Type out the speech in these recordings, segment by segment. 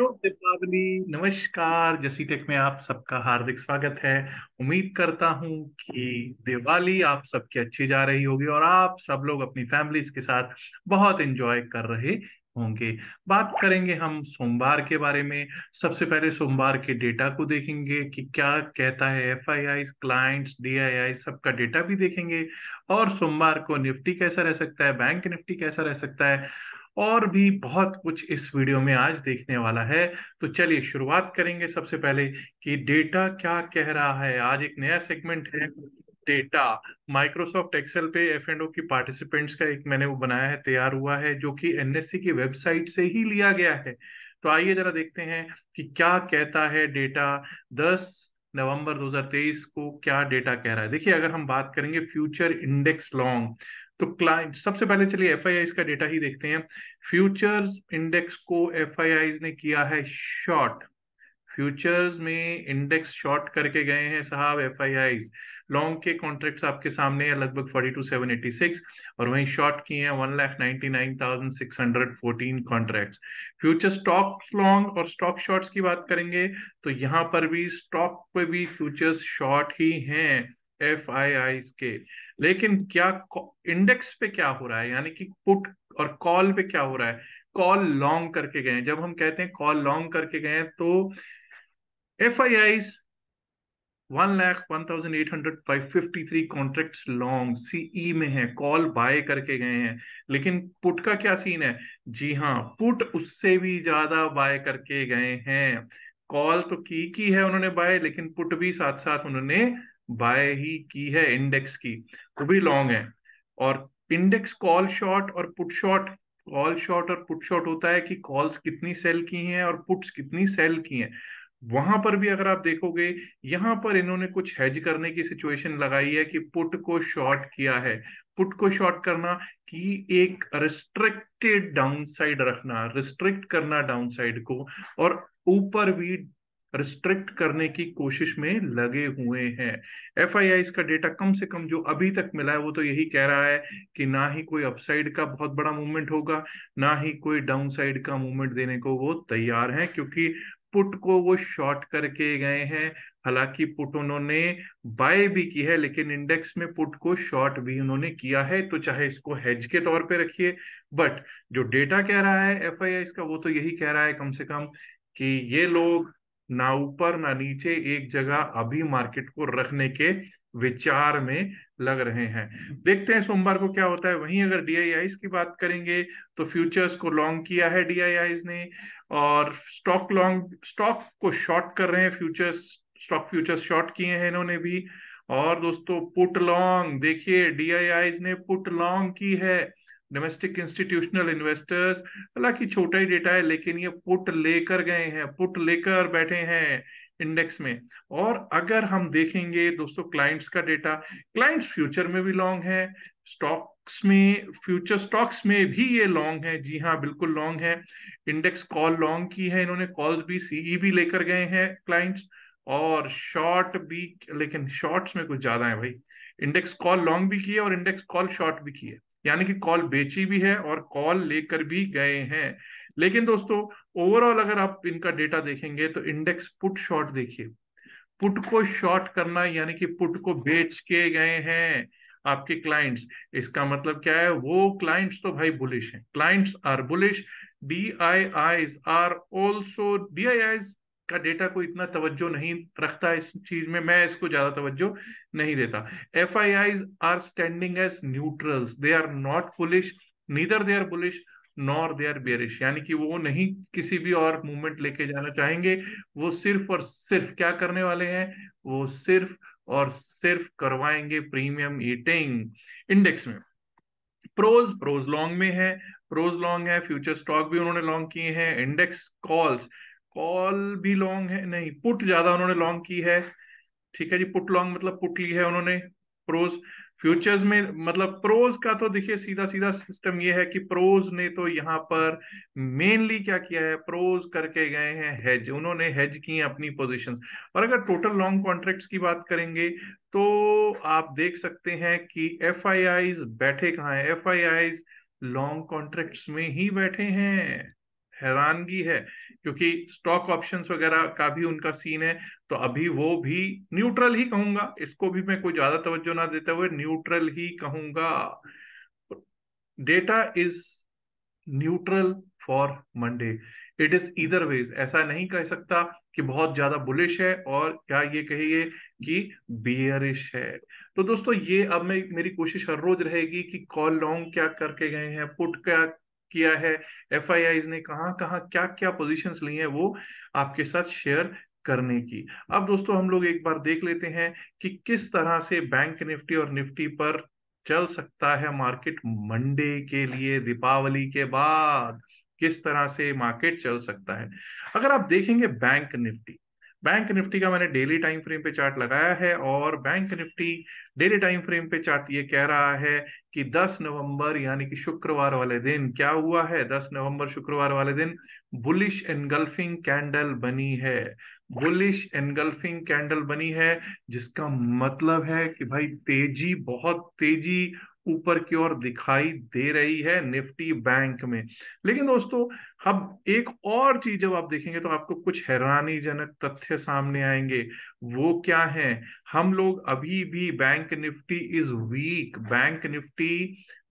दीपावली नमस्कार जसी टेक में आप सबका हार्दिक स्वागत है उम्मीद करता हूं कि दिवाली आप सबकी अच्छी जा रही होगी और आप सब लोग अपनी फैमिलीज के साथ बहुत एंजॉय कर रहे होंगे बात करेंगे हम सोमवार के बारे में सबसे पहले सोमवार के डेटा को देखेंगे कि क्या कहता है F I I clients D I I सबका डेटा भी देखेंगे और सोमवार को निफ्टी कैसा रह सकता है बैंक निफ्टी कैसा रह सकता है और भी बहुत कुछ इस वीडियो में आज देखने वाला है तो चलिए शुरुआत करेंगे सबसे पहले कि डेटा क्या कह रहा है आज एक नया सेगमेंट है डेटा माइक्रोसॉफ्ट एक्सेल पे एफ एंड ओ की पार्टिसिपेंट्स का एक मैंने वो बनाया है तैयार हुआ है जो कि एनएससी की वेबसाइट से ही लिया गया है तो आइए जरा देखते हैं कि क्या कहता है डेटा 10 नवंबर 2023 को क्या डेटा कह रहा है देखिए अगर हम बात करेंगे फ्यूचर इंडेक्स लॉन्ग तो क्लाइंट सबसे पहले चलिए एफ का डेटा ही देखते हैं फ्यूचर्स इंडेक्स को एफ ने किया है शॉर्ट फ्यूचर्स में इंडेक्स शॉर्ट करके गए हैं साहब एफ लॉन्ग के कॉन्ट्रैक्ट्स आपके सामने हैं लगभग 42786 और वहीं शॉर्ट किए हैं one lakh ninety nine thousand six hundred fourteen contract future stock long और स्टॉक शॉर्ट्स की बात करेंगे तो यहां पर भी स्टॉक पे भी फ्यूचर्स शॉर्ट ही हैं एफ आई आई के लेकिन क्या इंडेक्स पे क्या हो रहा है यानी कि पुट और कॉल पे क्या हो रहा है कॉल लॉन्ग करके गए जब हम कहते हैं कॉल लॉन्ग करके गए तो F I I one lakh one thousand eight hundred five fifty three contract long CE में है कॉल बाय करके गए हैं लेकिन पुट का क्या सीन है जी हाँ पुट उससे भी ज्यादा बाय करके गए हैं कॉल तो की की है उन्होंने बाय लेकिन पुट भी साथ साथ उन्होंने बाय ही की है इंडेक्स की वो भी लॉन्ग है और इंडेक्स कॉल शॉर्ट और पुट शॉर्ट कॉल शॉर्ट और पुट शॉर्ट होता है कि कॉल्स कितनी सेल की हैं और पुट्स कितनी सेल की हैं वहां पर भी अगर आप देखोगे यहां पर इन्होंने कुछ हेज करने की सिचुएशन लगाई है कि पुट को शॉर्ट किया है पुट को शॉर्ट करना कि एक रिस्ट्रिक्टेड डाउनसाइड रखना रिस्ट्रिक्ट करना डाउनसाइड को और ऊपर भी रिस्ट्रिक्ट करने की कोशिश में लगे हुए हैं एफ का डेटा कम से कम जो अभी तक मिला है वो तो यही कह रहा है कि ना ही कोई अपसाइड का बहुत बड़ा मूवमेंट होगा ना ही कोई डाउनसाइड का मूवमेंट देने को वो तैयार है क्योंकि पुट को वो शॉर्ट करके गए हैं हालांकि पुट उन्होंने बाय भी की है लेकिन इंडेक्स में पुट को शॉर्ट भी उन्होंने किया है तो चाहे इसको हेज के तौर पे रखिए बट जो डेटा कह रहा है एफ इसका वो तो यही कह रहा है कम से कम कि ये लोग ना ऊपर ना नीचे एक जगह अभी मार्केट को रखने के विचार में लग रहे हैं देखते हैं सोमवार को क्या होता है वहीं अगर डी की बात करेंगे तो फ्यूचर्स को लॉन्ग किया है डी ने और स्टॉक लॉन्ग स्टॉक को शॉर्ट कर रहे हैं फ्यूचर्स स्टॉक फ्यूचर्स शॉर्ट किए हैं इन्होंने भी और दोस्तों पुट लॉन्ग देखिए डीआईआई ने पुट लॉन्ग की है डोमेस्टिक इंस्टीट्यूशनल इन्वेस्टर्स हालांकि छोटा ही डेटा है लेकिन ये पुट लेकर गए हैं पुट लेकर बैठे हैं इंडेक्स में और अगर हम देखेंगे दोस्तों क्लाइंट्स का डेटा क्लाइंट्स फ्यूचर में भी लॉन्ग है स्टॉक्स में फ्यूचर स्टॉक्स में भी ये लॉन्ग है जी हाँ बिल्कुल लॉन्ग है इंडेक्स कॉल लॉन्ग की है इन्होंने कॉल्स भी सीई e भी लेकर गए हैं क्लाइंट्स और शॉर्ट भी लेकिन शॉर्ट्स में कुछ ज्यादा है भाई इंडेक्स कॉल लॉन्ग भी किए और इंडेक्स कॉल शॉर्ट भी किए यानी कि कॉल बेची भी है और कॉल लेकर भी गए हैं लेकिन दोस्तों ओवरऑल अगर आप इनका डेटा देखेंगे तो इंडेक्स पुट शॉर्ट देखिए पुट को शॉर्ट करना यानी कि पुट को बेच के गए हैं आपके क्लाइंट्स इसका मतलब क्या है वो क्लाइंट्स तो भाई बुलिश हैं clients are bullish D I Is are also D I Is का डेटा को इतना तवज्जो नहीं रखता इस चीज में मैं इसको ज्यादा तवज्जो नहीं देता F I Is are standing as neutrals they are not bullish neither they are bullish nor they are bearish यानी कि वो नहीं किसी भी और मूवमेंट लेके जाना चाहेंगे वो सिर्फ और सिर्फ क्या करने वाले हैं वो सिर्फ और सिर्फ करवाएंगे प्रीमियम ईटिंग इंडेक्स में प्रोज प्रोज लॉन्ग में है प्रोज लॉन्ग है फ्यूचर स्टॉक भी उन्होंने लॉन्ग किए हैं इंडेक्स कॉल्स कॉल भी लॉन्ग है नहीं पुट ज्यादा उन्होंने लॉन्ग की है ठीक है जी पुट लॉन्ग मतलब पुट ली है उन्होंने प्रोज फ्यूचर्स में मतलब प्रोज का तो देखिए सीधा सीधा सिस्टम ये है कि प्रोज ने तो यहाँ पर मेनली क्या किया है प्रोज करके गए हैं हेज उन्होंने हेज की है अपनी पोजिशन और अगर टोटल लॉन्ग कॉन्ट्रैक्ट्स की बात करेंगे तो आप देख सकते हैं कि एफ बैठे कहाँ है एफ लॉन्ग कॉन्ट्रैक्ट्स में ही बैठे हैं हैरानगी है क्योंकि स्टॉक ऑप्शंस वगैरह का भी उनका सीन है तो अभी वो भी न्यूट्रल ही कहूंगा इसको भी मैं कोई ज्यादा तवज्जो ना देते हुए न्यूट्रल ही कहूंगा data is neutral for Monday it is either ways ऐसा नहीं कह सकता कि बहुत ज्यादा बुलिश है और क्या ये कहिए कि बियरिश है तो दोस्तों ये अब मैं मेरी कोशिश हर रोज रहेगी कि कॉल लॉन्ग क्या करके गए हैं पुट क्या किया है एफ ने कहाँ कहाँ क्या क्या पोजीशंस ली हैं वो आपके साथ शेयर करने की अब दोस्तों हम लोग एक बार देख लेते हैं कि किस तरह से बैंक निफ्टी और निफ्टी पर चल सकता है मार्केट मंडे के लिए दीपावली के बाद किस तरह से मार्केट चल सकता है अगर आप देखेंगे बैंक निफ्टी बैंक निफ्टी का मैंने डेली टाइम फ्रेम पे चार्ट लगाया है और bank Nifty daily time frame पे चार्ट ये कह रहा है कि 10 नवंबर यानी कि शुक्रवार वाले दिन क्या हुआ है 10 नवंबर शुक्रवार वाले दिन बुलिश एनगल्फिंग कैंडल बनी है बुलिश एनगल्फिंग कैंडल बनी है जिसका मतलब है कि भाई तेजी बहुत तेजी ऊपर की ओर दिखाई दे रही है निफ्टी बैंक में लेकिन दोस्तों हम एक और चीज जब आप देखेंगे तो आपको कुछ हैरानीजनक तथ्य सामने आएंगे वो क्या है हम लोग अभी भी bank Nifty is weak bank Nifty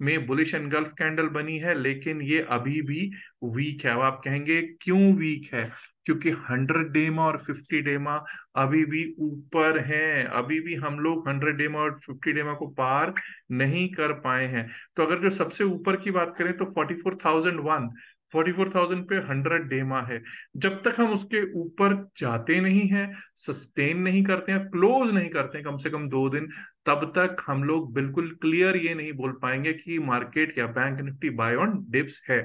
में बुलिश एंड गल्फ कैंडल बनी है लेकिन ये अभी भी वीक है अब आप कहेंगे क्यों वीक है क्योंकि हंड्रेड डेमा और फिफ्टी डेमा अभी भी ऊपर है अभी भी हम लोग हंड्रेड डेमा और फिफ्टी डेमा को पार नहीं कर पाए हैं तो अगर जो सबसे ऊपर की बात करें तो forty four thousand one forty four thousand पे हंड्रेड डेमा है जब तक हम उसके ऊपर जाते नहीं हैं सस्टेन नहीं करते हैं क्लोज नहीं करते हैं कम से कम दो दिन तब तक हम लोग बिल्कुल क्लियर ये नहीं बोल पाएंगे कि मार्केट या bank Nifty buy on dips है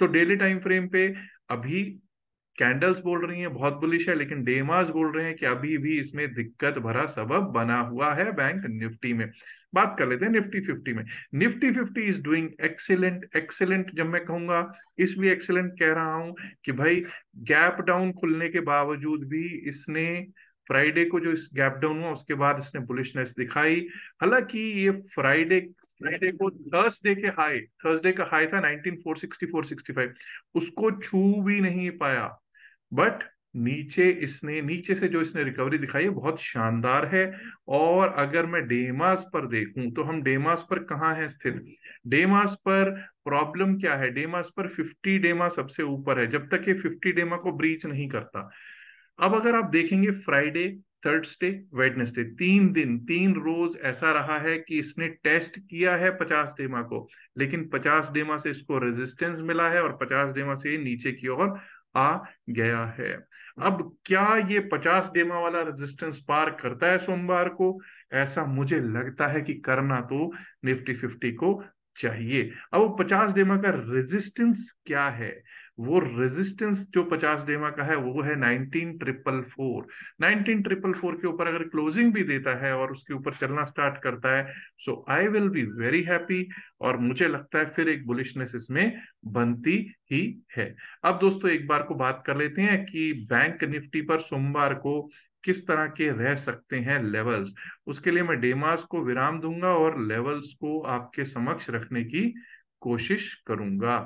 तो डेली टाइम फ्रेम पे अभी कैंडल्स बोल रही हैं बहुत बुलिश है लेकिन डेमास बोल रहे हैं कि अभी भी इसमें दिक्कत भरा सबब बना हुआ है बैंक निफ्टी में बात कर लेते हैं निफ्टी फिफ्टी में Nifty fifty is doing excellent excellent जब मैं कहूंगा इसलिए एक्सीलेंट कह रहा हूं कि भाई गैप डाउन खुलने के बावजूद भी इसने फ्राइडे को जो इस गैप डाउन हुआ उसके बाद इसने बुलिशनेस दिखाई हालांकि ये फ्राइडे फ्राइडे को थर्सडे के हाई थर्सडे का हाई था 19464 उसको छू भी नहीं पाया बट नीचे इसने नीचे से जो इसने रिकवरी दिखाई है बहुत शानदार है और अगर मैं डेमास पर देखूं तो हम डेमास पर कहाँ है स्थित डेमास पर प्रॉब्लम क्या है डेमास पर 50 डेमा सबसे ऊपर है जब तक ये 50 डेमा को ब्रीच नहीं करता अब अगर आप देखेंगे फ्राइडे थर्सडे वेडनेसडे तीन दिन तीन रोज ऐसा रहा है कि इसने टेस्ट किया है पचास डेमा को लेकिन पचास डेमा से इसको रेजिस्टेंस मिला है और पचास डेमा से नीचे की ओर आ गया है अब क्या ये पचास डेमा वाला रेजिस्टेंस पार करता है सोमवार को ऐसा मुझे लगता है कि करना तो निफ्टी फिफ्टी को चाहिए अब वो पचास डेमा का रेजिस्टेंस क्या है वो रेजिस्टेंस जो पचास डेमा का है वो है nineteen triple four nineteen triple four के ऊपर अगर क्लोजिंग भी देता है और उसके ऊपर चलना स्टार्ट करता है so I will be very happy और मुझे लगता है फिर एक बुलिशनेस इसमें बनती ही है अब दोस्तों एक बार को बात कर लेते हैं कि बैंक निफ्टी पर सोमवार को किस तरह के रह सकते हैं लेवल्स उसके लिए मैं डेमास को विराम दूंगा और लेवल्स को आपके समक्ष रखने की कोशिश करूंगा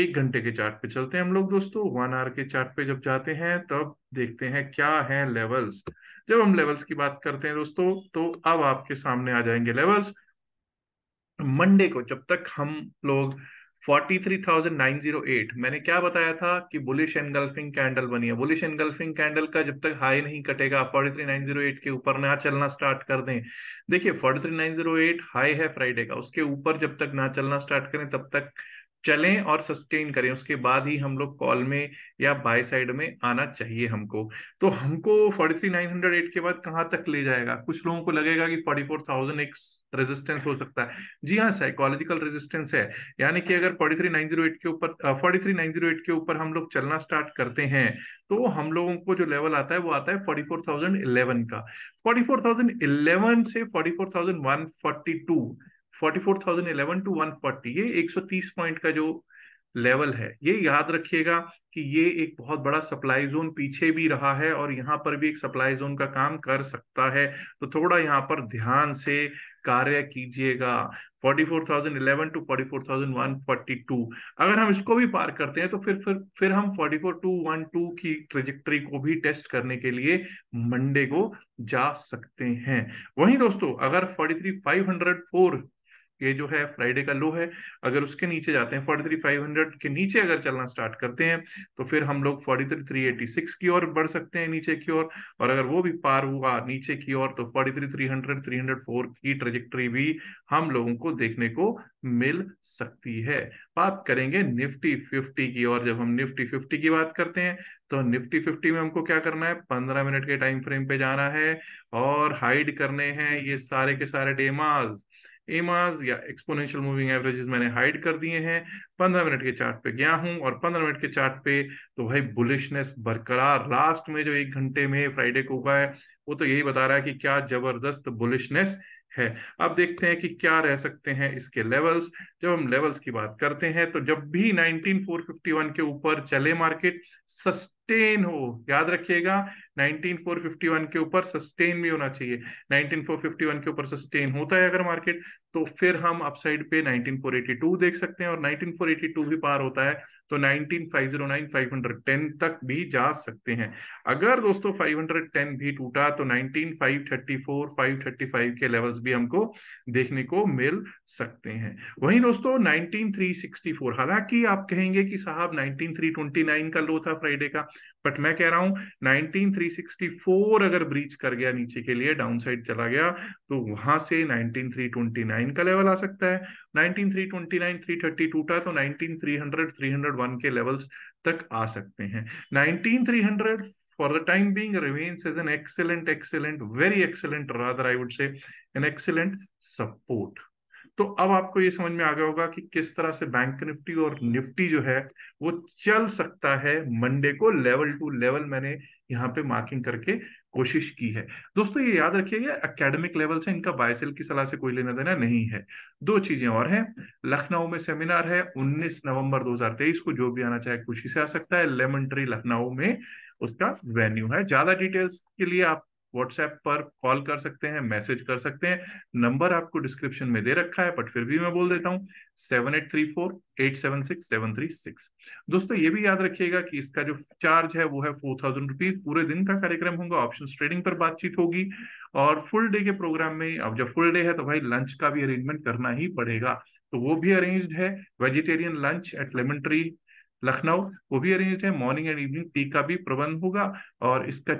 एक घंटे के चार्ट पे चलते हैं हम लोग दोस्तों वन आवर के चार्ट पे जब जाते हैं तब देखते हैं क्या है लेवल्स जब हम लेवल्स की बात करते हैं दोस्तों तो अब आपके सामने आ जाएंगे लेवल्स मंडे को जब तक हम लोग 43,908 मैंने क्या बताया था कि बुलिश एनगल्फिंग कैंडल बनी है बुलिश एनगल्फिंग कैंडल का जब तक हाई नहीं कटेगा 43,908 के ऊपर ना चलना स्टार्ट कर दें देखिए 43,908 हाई है फ्राइडे का उसके ऊपर जब तक ना चलना स्टार्ट करें तब तक चलें और सस्टेन करें उसके बाद ही हम लोग कॉल में या बाय साइड में आना चाहिए हमको तो हमको forty three nine hundred eight के बाद कहाँ तक ले जाएगा कुछ लोगों को लगेगा कि फोर्टी फोर थाउजेंड एक रेजिस्टेंस हो सकता है जी हाँ साइकोलॉजिकल रेजिस्टेंस है यानी कि अगर forty three nine zero eight के ऊपर forty three nine zero eight के ऊपर हम लोग चलना स्टार्ट करते हैं तो हम लोगों को जो लेवल आता है वो आता है फोर्टी फोर थाउजेंड इलेवन का फोर्टी फोर थाउजेंड इलेवन से forty four thousand one forty two 44,011 to 140 ये 130 पॉइंट का जो लेवल है ये याद रखिएगा कि ये एक बहुत बड़ा सप्लाई जोन पीछे भी रहा है और यहाँ पर भी एक सप्लाई जोन का काम कर सकता है तो थोड़ा यहाँ पर ध्यान से कार्य कीजिएगा 44,011 टू 44,142 अगर हम इसको भी पार करते हैं तो फिर फिर फिर हम 44,212 की ट्रेजेक्ट्री को भी टेस्ट करने के लिए मंडे को जा सकते हैं वहीं दोस्तों अगर 43,504 ये जो है फ्राइडे का लो है अगर उसके नीचे जाते हैं फोर्टी थ्री फाइव हंड्रेड के नीचे अगर चलना स्टार्ट करते हैं तो फिर हम लोग forty three three eighty six की ओर बढ़ सकते हैं नीचे की ओर और अगर वो भी पार हुआ नीचे की ओर तो forty three three hundred three hundred four की ट्रेजेक्ट्री भी हम लोगों को देखने को मिल सकती है बात करेंगे निफ्टी फिफ्टी की और जब हम निफ्टी फिफ्टी की बात करते हैं तो निफ्टी फिफ्टी में हमको क्या करना है पंद्रह मिनट के टाइम फ्रेम पे जाना है और हाइड करने हैं ये सारे के सारे डेमाज एमाज या एक्सपोनेंशियल मूविंग एवरेजेस मैंने हाइड कर दिए हैं पंद्रह मिनट के चार्ट पे गया हूं और पंद्रह मिनट के चार्ट पे तो भाई बुलिशनेस बरकरार लास्ट में जो एक घंटे में फ्राइडे को हुआ है वो तो यही बता रहा है कि क्या जबरदस्त बुलिशनेस है अब देखते हैं कि क्या रह सकते हैं इसके लेवल्स जब हम लेवल्स की बात करते हैं तो जब भी 19451 के ऊपर चले मार्केट सस्ट सस्टेन हो याद रखिएगा 19451 के ऊपर सस्टेन भी होना चाहिए 19451 के ऊपर सस्टेन होता है अगर मार्केट तो फिर हम अपसाइड पे 19482 देख सकते हैं और 19482 भी पार होता है तो 19509 510 तक भी जा सकते हैं अगर दोस्तों 510 भी टूटा तो 19534 535 के लेवल्स भी हमको देखने को मिल सकते हैं वहीं दोस्तों 19364 हालांकि आप कहेंगे कि साहब 19329 का लो था फ्राइडे का बट मैं कह रहा हूं 19364 अगर ब्रीच कर गया नीचे के लिए डाउन साइड चला गया तो वहां से 19329 का लेवल आ सकता है 19329 330 टूटा तो 19300 301 के लेवल्स तक आ सकते हैं 19300 for the time being remains as an excellent excellent very excellent rather i would say an excellent support तो अब आपको ये समझ में आ गया होगा कि किस तरह से बैंक निफ्टी और निफ्टी जो है वो चल सकता है मंडे को लेवल टू लेवल मैंने यहाँ पे मार्किंग करके कोशिश की है दोस्तों ये याद रखिएगा एकेडमिक लेवल से इनका बायसेल की सलाह से कोई लेना देना नहीं है दो चीजें और हैं लखनऊ में सेमिनार है 19 नवंबर 2023 को जो भी आना चाहे खुशी से आ सकता है लेमन ट्री लखनऊ में उसका वेन्यू है ज्यादा डिटेल्स के लिए आप व्हाट्सएप पर कॉल कर सकते हैं मैसेज कर सकते हैं नंबर आपको डिस्क्रिप्शन में दे रखा है बट फिर भी मैं बोल देता हूँ seven eight three four eight seven six seven three six दोस्तों ये भी याद रखिएगा कि इसका जो चार्ज है वो है फोर थाउजेंड रुपीज पूरे दिन का कार्यक्रम होगा ऑप्शन ट्रेडिंग पर बातचीत होगी और फुल डे के प्रोग्राम में अब जब फुल डे है तो भाई लंच का भी अरेंजमेंट करना ही पड़ेगा तो वो भी अरेंज्ड है vegetarian lunch at Lemon Tree Lucknow वो भी अरेंज है मॉर्निंग एंड इवनिंग टी का भी प्रबंध होगा और इसका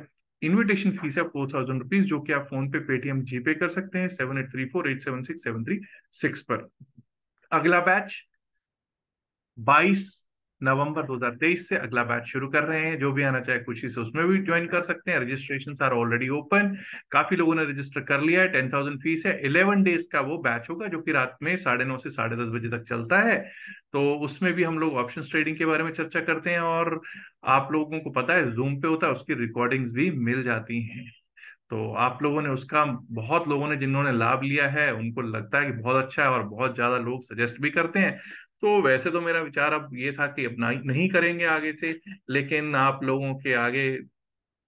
इनविटेशन फीस है फोर थाउजेंड रुपीज जो कि आप फोन पे पेटीएम जीपे कर सकते हैं seven eight three four eight seven six seven three six पर अगला बैच बाईस नवंबर 2023 से अगला बैच शुरू कर रहे हैं जो भी आना चाहे खुशी से उसमें भी ज्वाइन कर सकते हैं रजिस्ट्रेशन आर ऑलरेडी ओपन काफी लोगों ने रजिस्टर कर लिया है टेन थाउजेंड फीस है इलेवन डेज का वो बैच होगा जो कि रात में साढ़े नौ से साढ़े दस बजे तक चलता है तो उसमें भी हम लोग ऑप्शन ट्रेडिंग के बारे में चर्चा करते हैं और आप लोगों को पता है जूम पे होता है उसकी रिकॉर्डिंग्स भी मिल जाती हैं तो आप लोगों ने उसका बहुत लोगों ने जिन्होंने लाभ लिया है उनको लगता है कि बहुत अच्छा है और बहुत ज्यादा लोग सजेस्ट भी करते हैं तो वैसे तो मेरा विचार अब ये था कि अब नहीं करेंगे आगे से लेकिन आप लोगों के आगे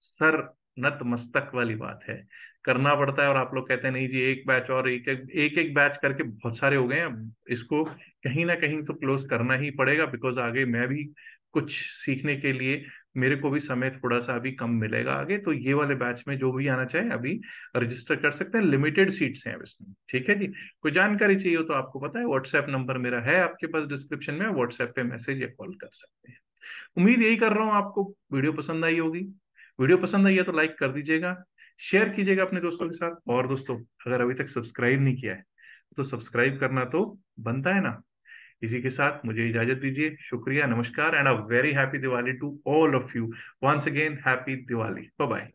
सर नतमस्तक वाली बात है करना पड़ता है और आप लोग कहते हैं नहीं जी एक बैच और एक एक एक, एक बैच करके बहुत सारे हो गए हैं इसको कहीं ना कहीं तो क्लोज करना ही पड़ेगा बिकॉज आगे मैं भी कुछ सीखने के लिए मेरे को भी समय थोड़ा सा अभी कम मिलेगा आगे तो ये वाले बैच में जो भी आना चाहे अभी रजिस्टर कर सकते हैं लिमिटेड सीट्स हैं इसमें ठीक है जी कोई जानकारी चाहिए हो तो आपको पता है व्हाट्सएप नंबर मेरा है आपके पास डिस्क्रिप्शन में व्हाट्सएप पे मैसेज या कॉल कर सकते हैं उम्मीद यही कर रहा हूँ आपको वीडियो पसंद आई होगी वीडियो पसंद आई है तो लाइक कर दीजिएगा शेयर कीजिएगा अपने दोस्तों के साथ और दोस्तों अगर अभी तक सब्सक्राइब नहीं किया है तो सब्सक्राइब करना तो बनता है ना इसी के साथ मुझे इजाजत दीजिए शुक्रिया नमस्कार and a very happy Diwali to all of you once again happy Diwali bye bye